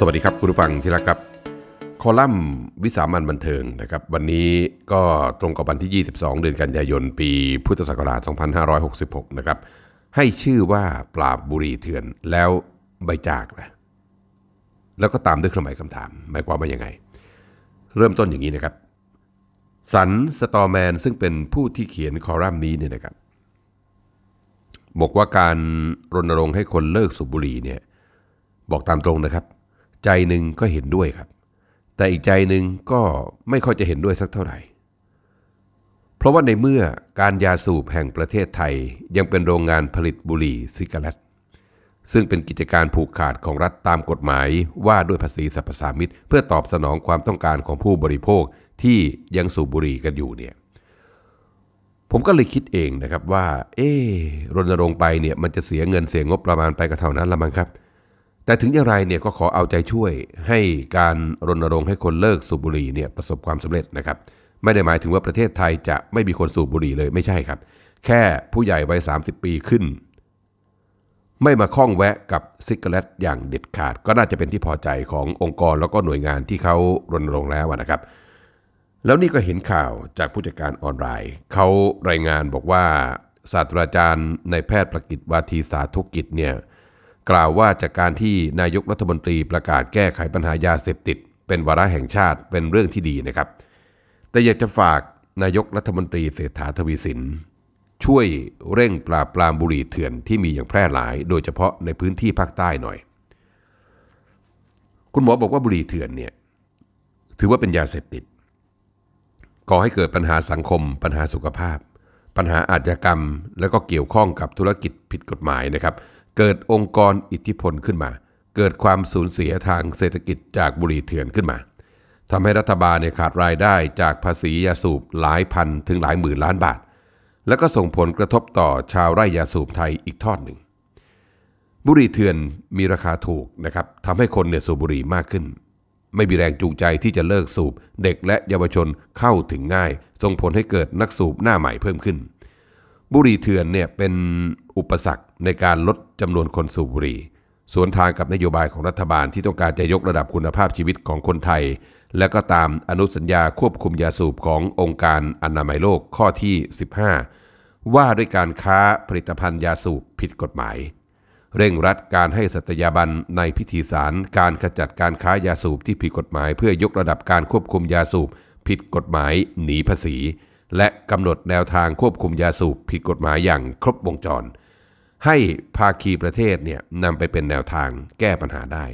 สวัสดีครับ คุณผู้ฟังที่รักครับ คอลัมน์วิสามันบันเทิงนะครับ วันนี้ก็ตรงกับวันที่ 22 เดือนกันยายน ปีพุทธศักราช 2566 นะครับ ให้ชื่อว่าปราบบุรีเถื่อนแล้วใบจากนะแล้วก็ตามด้วยเครื่องหมายคำถาม หมายความว่ายังไง เริ่มต้นอย่างนี้นะครับสันสตอแมนซึ่งเป็นผู้ที่เขียนคอลัมน์นี้เนี่ยนะครับ บอกว่าการรณรงค์ให้คนเลิกสูบบุหรี่เนี่ยบอกตามตรงนะครับใจหนึ่งก็เห็นด้วยครับแต่อีกใจหนึ่งก็ไม่ค่อยจะเห็นด้วยสักเท่าไหร่เพราะว่าในเมื่อการยาสูบแห่งประเทศไทยยังเป็นโรงงานผลิตบุหรี่ซิกาเรตซึ่งเป็นกิจการผูกขาดของรัฐตามกฎหมายว่าด้วยภาษีสรรพสามิตเพื่อตอบสนองความต้องการของผู้บริโภคที่ยังสูบบุหรี่กันอยู่เนี่ย ผมก็เลยคิดเองนะครับว่าเออรณรงค์ไปเนี่ยมันจะเสียเงินเสียงบประมาณไปกับเท่านั้นละมั้งครับแต่ถึงอย่างไรเนี่ยก็ขอเอาใจช่วยให้การรณรงค์ให้คนเลิกสูบบุหรี่เนี่ยประสบความสำเร็จนะครับไม่ได้หมายถึงว่าประเทศไทยจะไม่มีคนสูบบุหรี่เลยไม่ใช่ครับ แค่ผู้ใหญ่วัยสาปีขึ้น ไม่มาคล้องแวะกับซิกเกเลตอย่างเด็ดขาด ก็น่าจะเป็นที่พอใจขององค์กรแล้วก็หน่วยงานที่เขารณรงค์แล้วนะครับ แล้วนี่ก็เห็นข่าวจากผู้จัดการออนไลน์เขารายงานบอกว่าศาสตราจารย์ในแพทย์ประกิตวาทีสาธุกิจเนี่ยกล่าว ว่าจากการที่นายกรัฐมนตรีประกาศแก้ไขปัญหายาเสพติด เป็นวาระแห่งชาติเป็นเรื่องที่ดีนะครับ แต่อยากจะฝากนายกรัฐมนตรีเศรษฐาทวีสินช่วยเร่งปราบปรามบุหรี่เถื่อนที่มีอย่างแพร่หลายโดยเฉพาะในพื้นที่ภาคใต้หน่อย คุณหมอบอกว่าบุหรี่เถื่อนเนี่ยถือว่าเป็นยาเสพติดก่อให้เกิดปัญหาสังคมปัญหาสุขภาพ ปัญหาอาชญากรรม และก็เกี่ยวข้องกับธุรกิจผิดกฎหมายนะครับเกิดองค์กรอิทธิพลขึ้นมา เกิดความสูญเสียทางเศรษฐกิจจากบุหรี่เถื่อนขึ้นมา ทำให้รัฐบาลเนี่ยขาดรายได้จากภาษียาสูบหลายพันถึงหลายหมื่นล้านบาท แล้วก็ส่งผลกระทบต่อชาวไร่ยาสูบไทยอีกทอดหนึ่ง บุหรี่เถื่อนมีราคาถูกนะครับทำให้คนเนี่ยสูบบุหรี่มากขึ้น ไม่มีแรงจูงใจที่จะเลิกสูบ เด็กและเยาวชนเข้าถึงง่าย ส่งผลให้เกิดนักสูบหน้าใหม่เพิ่มขึ้นบุหรี่เถื่อนเนี่ยเป็นอุปสรรคในการลดจำนวนคนสูบบุหรี่สวนทางกับนโยบายของรัฐบาลที่ต้องการจะยกระดับคุณภาพชีวิตของคนไทย และก็ตามอนุสัญญาควบคุมยาสูบขององค์การอนามัยโลกข้อที่ 15 ว่าด้วยการค้าผลิตภัณฑ์ยาสูบผิดกฎหมาย เร่งรัดการให้สัตยาบันในพิธีสารการขจัดการค้ายาสูบที่ผิดกฎหมาย เพื่อยกระดับการควบคุมยาสูบผิดกฎหมาย หนีภาษีและกำหนดแนวทางควบคุมยาสูบผิดกฎหมายอย่างครบวงจร ให้ภาคีประเทศเนี่ยนำไปเป็นแนวทางแก้ปัญหาได้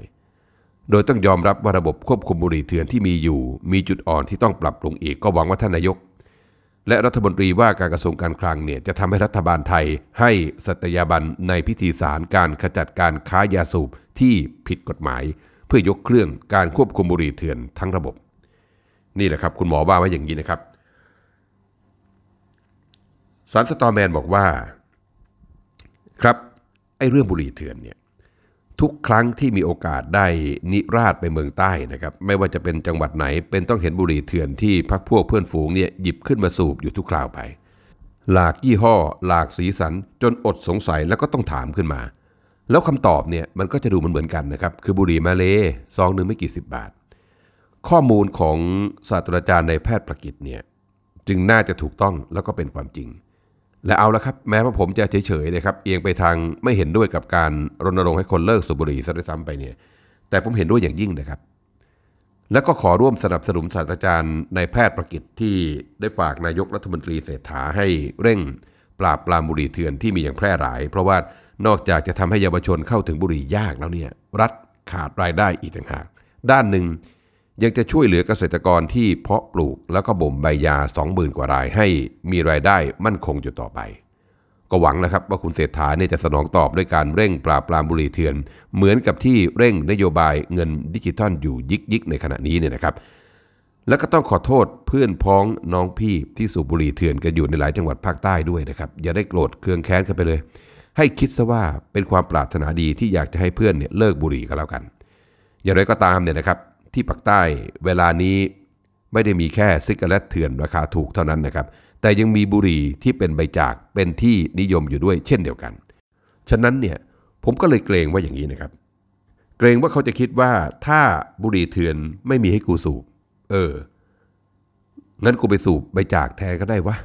โดยต้องยอมรับว่าระบบควบคุมบุหรี่เถื่อนที่มีอยู่ มีจุดอ่อนที่ต้องปรับปรุงอีกก็หวังว่าท่านนายกและรัฐมนตรีว่าการกระทรวงการคลังเนี่ยจะทำให้รัฐบาลไทยให้สัตยาบันในพิธีสารการขจัดการค้ายาสูบที่ผิดกฎหมาย เพื่อยกเครื่องการควบคุมบุหรี่เถื่อนทั้งระบบ นี่แหละครับ คุณหมอว่าไว้อย่างนี้นะครับสารสตอแมน บอกว่า ครับไอ้เรื่องบุหรี่เถื่อนเนี่ยทุกครั้งที่มีโอกาสได้นิราศไปเมืองใต้นะครับไม่ว่าจะเป็นจังหวัดไหน เป็นต้องเห็นบุหรี่เถื่อนที่พักพวกเพื่อนฝูงเนี่ยหยิบขึ้นมาสูบอยู่ทุกคราวไป หลากยี่ห้อหลากสีสัน จนอดสงสัยแล้วก็ต้องถามขึ้นมา แล้วคำตอบเนี่ยมันก็จะดูมันเหมือนกันนะครับคือบุหรี่มาเลซองหนึ่งไม่กี่สิบบาท ข้อมูลของศาสตราจารย์ในแพทย์ประกิตเนี่ยจึงน่าจะถูกต้องแล้วก็เป็นความจริงและเอาละครับ แม้ว่าผมจะเฉยๆนะครับเอียงไปทางไม่เห็นด้วยกับการรณรงค์ให้คนเลิกสูบบุหรี่ซะด้วยซ้ำไปเนี่ยแต่ผมเห็นด้วยอย่างยิ่งนะครับ และก็ขอร่วมสนับสนุนศาสตราจารย์นายแพทย์ประกิตที่ได้ฝากนายกรัฐมนตรีเศรษฐาให้เร่งปราบปรามบุหรี่เถื่อนที่มีอย่างแพร่หลาย เพราะว่านอกจากจะทำให้เยาวชนเข้าถึงบุหรี่ยากแล้วเนี่ยรัฐขาดรายได้อีกต่างหากด้านหนึ่งยังจะช่วยเหลือเกษตรกรที่เพาะปลูก แล้วก็บ่มใบยา 20,000 กว่ารายให้มีรายได้มั่นคงอยู่ต่อไป ก็หวังนะครับ ว่าคุณเศรษฐาเนี่ยจะสนองตอบด้วยการเร่งปราบปรามบุหรี่เถื่อน เหมือนกับที่เร่งนโยบายเงินดิจิทัลอยู่ยิกยิกในขณะนี้เนี่ยนะครับ แล้วก็ต้องขอโทษเพื่อนพ้องน้องพี่ที่สูบบุหรี่เถื่อนกันอยู่ในหลายจังหวัดภาคใต้ด้วยนะครับ อย่าได้โกรธเคืองแค้นกันไปเลย ให้คิดซะว่าเป็นความปรารถนาดีที่อยากจะให้เพื่อนเนี่ยเลิกบุหรี่ก็แล้วกันอย่างไรก็ตามเนี่ยนะครับที่ปักใต้เวลานี้ไม่ได้มีแค่ซิกาเรตเถื่อน ราคาถูกเท่านั้นนะครับ แต่ยังมีบุหรี่ที่เป็นใบจากเป็นที่นิยมอยู่ด้วยเช่นเดียวกัน ฉะนั้นเนี่ย ผมก็เลยเกรงว่าอย่างนี้นะครับ เกรงว่าเขาจะคิดว่าถ้าบุหรี่เถื่อนไม่มีให้กูสูบเออ งั้นกูไปสูบใบจากแทนก็ได้วะ